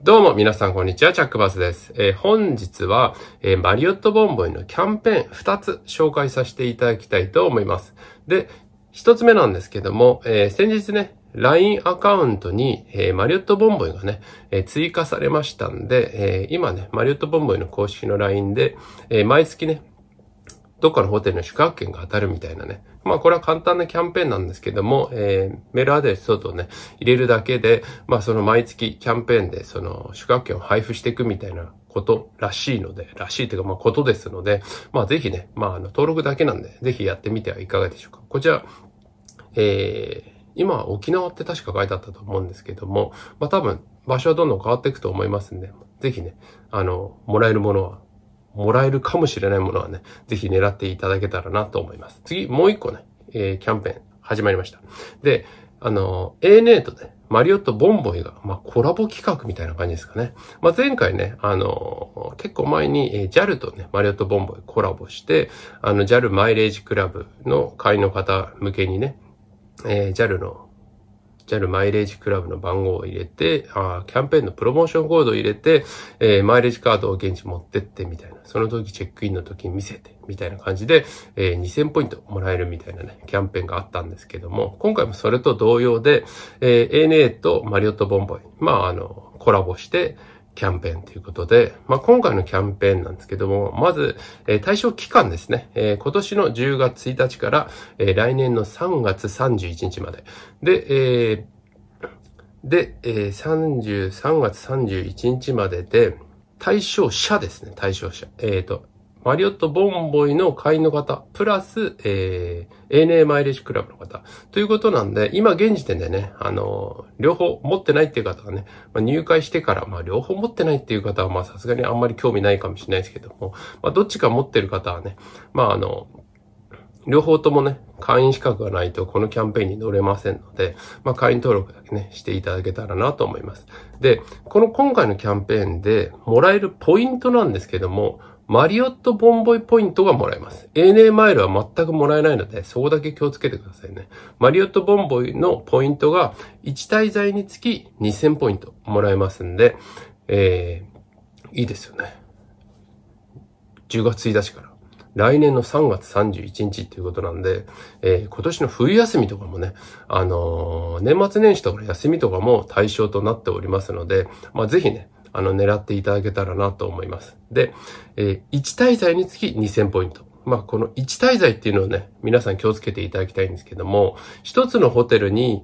どうも皆さんこんにちは、チャックバスです。えー、本日は、えー、マリオットボンボイのキャンペーン2つ紹介させていただきたいと思います。で、1つ目なんですけども、えー、先日ね、LINE アカウントに、えマリオットボンボイがね、え追加されましたんで、え今ね、マリオットボンボイの公式の LINE で、え毎月ね、どっかのホテルの宿泊券が当たるみたいなね。まあこれは簡単なキャンペーンなんですけども、えー、メールアドレス等々ね、入れるだけで、まあその毎月キャンペーンでその宿泊券を配布していくみたいなことらしいので、らしいというかまあことですので、まあぜひね、まああの登録だけなんで、ぜひやってみてはいかがでしょうか。こちら、えー、今沖縄って確か書いてあったと思うんですけども、まあ多分場所はどんどん変わっていくと思いますんで、ぜひね、あの、もらえるものはもらえるかもしれないものはね、ぜひ狙っていただけたらなと思います。次、もう一個ね、えー、キャンペーン始まりました。で、あの、ANA とね、マリオットボンボイが、まあ、コラボ企画みたいな感じですかね。まあ、前回ね、あの、結構前に、えー、JAL とね、マリオットボンボイコラボして、あの、JAL マイレージクラブの会員の方向けにね、えー、JAL の JAL マイレージクラブの番号を入れて、あキャンペーンのプロモーションコードを入れて、えー、マイレージカードを現地持ってってみたいな、その時チェックインの時に見せてみたいな感じで、えー、2000ポイントもらえるみたいなね、キャンペーンがあったんですけども、今回もそれと同様で、えー、ANA とマリオットボンボイ、まああの、コラボして、キャンペーンということで、まあ、今回のキャンペーンなんですけども、まず、えー、対象期間ですね、えー、今年の10月1日から、えー、来年の3月31日まで。で、えで、えー、3 3月31日までで、対象者ですね、対象者。えっ、と、マリオット・ボンボイの会員の方、プラス、えー、ANA マイレージクラブの方、ということなんで、今現時点でね、あのー、両方持ってないっていう方はね、まあ、入会してから、まあ、両方持ってないっていう方は、まあ、さすがにあんまり興味ないかもしれないですけども、まあ、どっちか持ってる方はね、まあ、あの、両方ともね、会員資格がないとこのキャンペーンに乗れませんので、まあ、会員登録だけね、していただけたらなと思います。で、この今回のキャンペーンでもらえるポイントなんですけども、マリオットボンボイポイントがもらえます。ANA マイルは全くもらえないので、そこだけ気をつけてくださいね。マリオットボンボイのポイントが1滞在につき2000ポイントもらえますんで、えー、いいですよね。10月1日から。来年の3月31日っていうことなんで、えー、今年の冬休みとかもね、あのー、年末年始とか休みとかも対象となっておりますので、まあ、ぜひね、あの、狙っていただけたらなと思います。で、えー、1滞在につき2000ポイント。まあ、この1滞在っていうのをね、皆さん気をつけていただきたいんですけども、1つのホテルに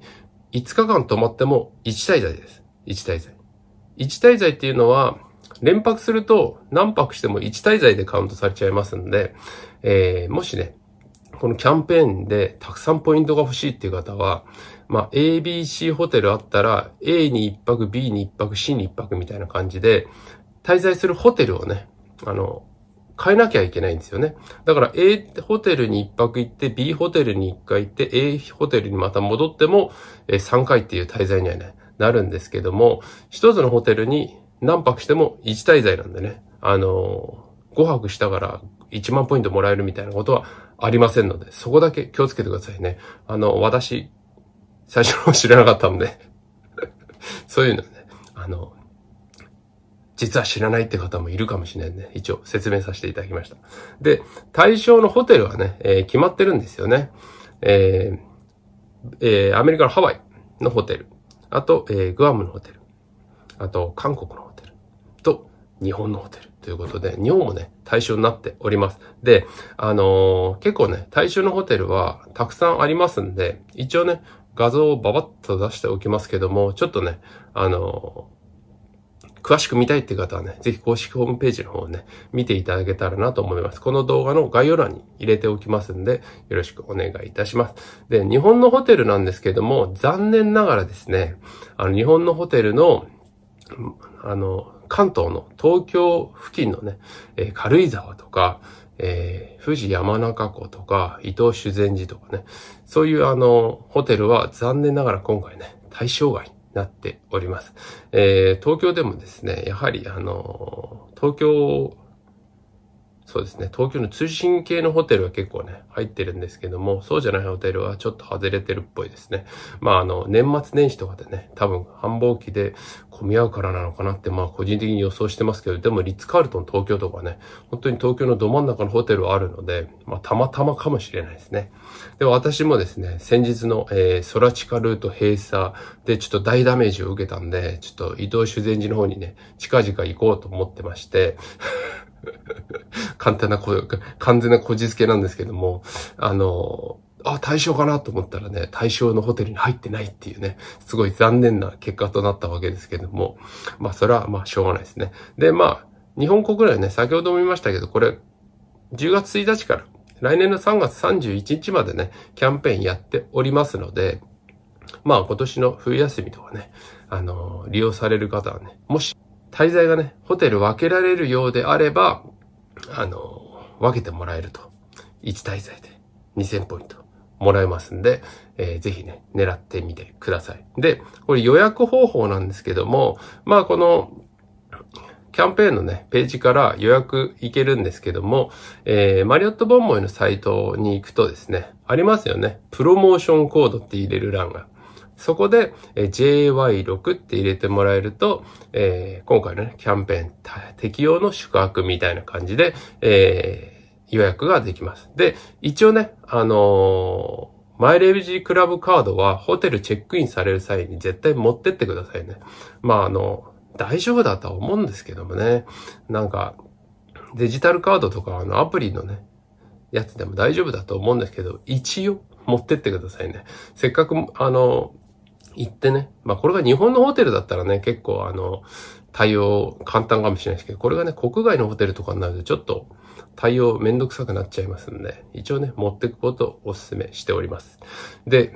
5日間泊まっても1滞在です。1滞在。1滞在っていうのは、連泊すると何泊しても1滞在でカウントされちゃいますんで、えー、もしね、このキャンペーンでたくさんポイントが欲しいっていう方は、まあ、ABC ホテルあったら、A に一泊、B に一泊、C に一泊みたいな感じで、滞在するホテルをね、あの、変えなきゃいけないんですよね。だから A ホテルに一泊行って、B ホテルに一回行って、A ホテルにまた戻っても、え3回っていう滞在にはね、なるんですけども、一つのホテルに何泊しても1滞在なんでね、あの5泊したから1万ポイントもらえるみたいなことはありませんので、そこだけ気をつけてくださいね。あの、私、最初の知らなかったんで そういうのね、あの、実は知らないって方もいるかもしれないね。一応説明させていただきました。で、対象のホテルはね、えー、決まってるんですよね。えー、えー、アメリカのハワイのホテル。あと、えー、グアムのホテル。あと、韓国のホテル。と、日本のホテル。ということで、日本もね、対象になっております。で、あのー、結構ね、対象のホテルはたくさんありますんで、一応ね、画像をババッと出しておきますけども、ちょっとね、あの、詳しく見たいって方はね、ぜひ公式ホームページの方をね、見ていただけたらなと思います。この動画の概要欄に入れておきますんで、よろしくお願いいたします。で、日本のホテルなんですけども、残念ながらですね、あの、日本のホテルの、あの、関東の東京付近のね、え軽井沢とか、えー、富士山中湖とか、伊東修善寺とかね、そういうあの、ホテルは残念ながら今回ね、対象外になっております。えー、東京でもですね、やはりあの、東京そうですね、東京の通信系のホテルは結構ね、入ってるんですけども、そうじゃないホテルはちょっと外れてるっぽいですね。まあ、あの、年末年始とかでね、多分繁忙期で混み合うからなのかなって、まあ、個人的に予想してますけど、でも、リッツ・カールトン東京とかね、本当に東京のど真ん中のホテルはあるので、まあ、たまたまかもしれないですね。で、私もですね、先日の、えー、空地下ルート閉鎖で、ちょっと大ダメージを受けたんで、ちょっと移動修善寺の方にね、近々行こうと思ってまして、簡単な、完全なこじつけなんですけども、あの、あ、対象かなと思ったらね、対象のホテルに入ってないっていうね、すごい残念な結果となったわけですけども、まあそれはまあしょうがないですね。で、まあ、日本国内ね、先ほども言いましたけど、これ、10月1日から、来年の3月31日までね、キャンペーンやっておりますので、まあ今年の冬休みとかね、あのー、利用される方はね、もし滞在がね、ホテル分けられるようであれば、あの、分けてもらえると。1滞在で2000ポイントもらえますんで、えー、ぜひね、狙ってみてください。で、これ予約方法なんですけども、まあこの、キャンペーンのね、ページから予約いけるんですけども、えー、マリオットボンボイのサイトに行くとですね、ありますよね。プロモーションコードって入れる欄が。そこで、え JY6 って入れてもらえると、えー、今回のね、キャンペーン適用の宿泊みたいな感じで、えー、予約ができます。で、一応ね、あのーマイレビジークラブカードはホテルチェックインされる際に絶対持ってってくださいね。まああの、大丈夫だとは思うんですけどもね。なんか、デジタルカードとかあのアプリのね、やつでも大丈夫だと思うんですけど、一応持ってってくださいね。せっかく、あの、行ってね。まあこれが日本のホテルだったらね、結構あの、対応簡単かもしれないですけど、これがね、国外のホテルとかになるとちょっと対応めんどくさくなっちゃいますんで、一応ね、持っていくことをお勧めしております。で、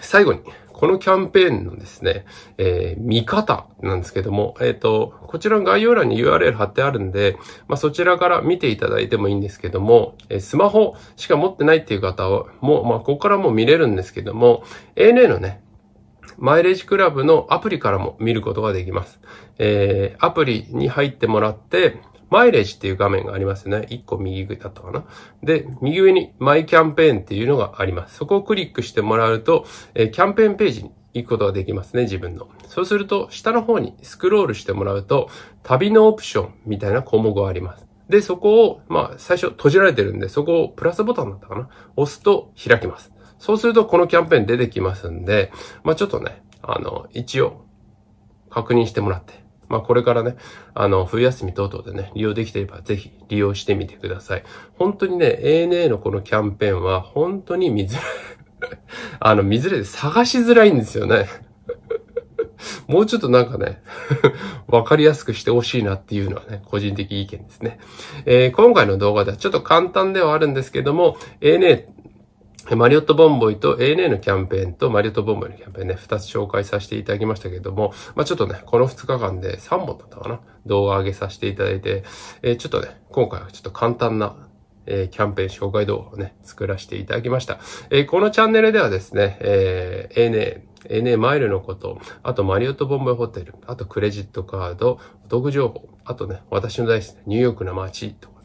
最後に、このキャンペーンのですね、えー、見方なんですけども、えっ、ー、と、こちらの概要欄に URL 貼ってあるんで、まあ、そちらから見ていただいてもいいんですけども、えー、スマホしか持ってないっていう方は、も、う、まあ、ここからも見れるんですけども、ANA のね、マイレージクラブのアプリからも見ることができます。えー、アプリに入ってもらって、マイレージっていう画面がありますね。1個右だったかな。で、右上にマイキャンペーンっていうのがあります。そこをクリックしてもらうと、えー、キャンペーンページに行くことができますね、自分の。そうすると、下の方にスクロールしてもらうと、旅のオプションみたいな項目があります。で、そこを、まあ、最初閉じられてるんで、そこをプラスボタンだったかな。押すと開きます。そうするとこのキャンペーン出てきますんで、まあちょっとね、あの、一応確認してもらって、まあこれからね、あの、冬休み等々でね、利用できていればぜひ利用してみてください。本当にね、ANA のこのキャンペーンは本当に見づらい あの、見づらいで探しづらいんですよね もうちょっとなんかね わかりやすくしてほしいなっていうのはね、個人的意見ですね。えー、今回の動画ではちょっと簡単ではあるんですけども、ANA マリオットボンボイと ANA のキャンペーンとマリオットボンボイのキャンペーンね、2つ紹介させていただきましたけれども、まあ、ちょっとね、この2日間で3本だったかな、動画上げさせていただいて、えー、ちょっとね、今回はちょっと簡単なえキャンペーン紹介動画をね、作らせていただきました。えー、このチャンネルではですね、えー、ANA、ANA マイルのこと、あとマリオットボンボイホテル、あとクレジットカード、お得情報、あとね、私の大好きなニューヨークな街とか、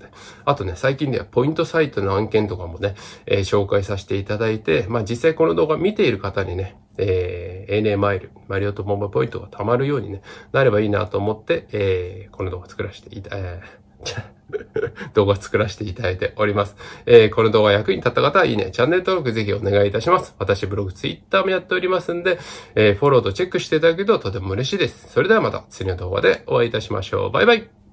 あとね、最近ではポイントサイトの案件とかもね、えー、紹介させていただいて、まあ実際この動画見ている方にね、えー、ANA マイル、マリオットボンバーポイントが貯まるように、ね、なればいいなと思って、えー、この動画作らせていた、えー 動画作らせていただいております。えー、この動画役に立った方はいいね、チャンネル登録ぜひお願いいたします。私ブログ、ツイッターもやっておりますんで、えー、フォローとチェックしていただけるととても嬉しいです。それではまた次の動画でお会いいたしましょう。バイバイ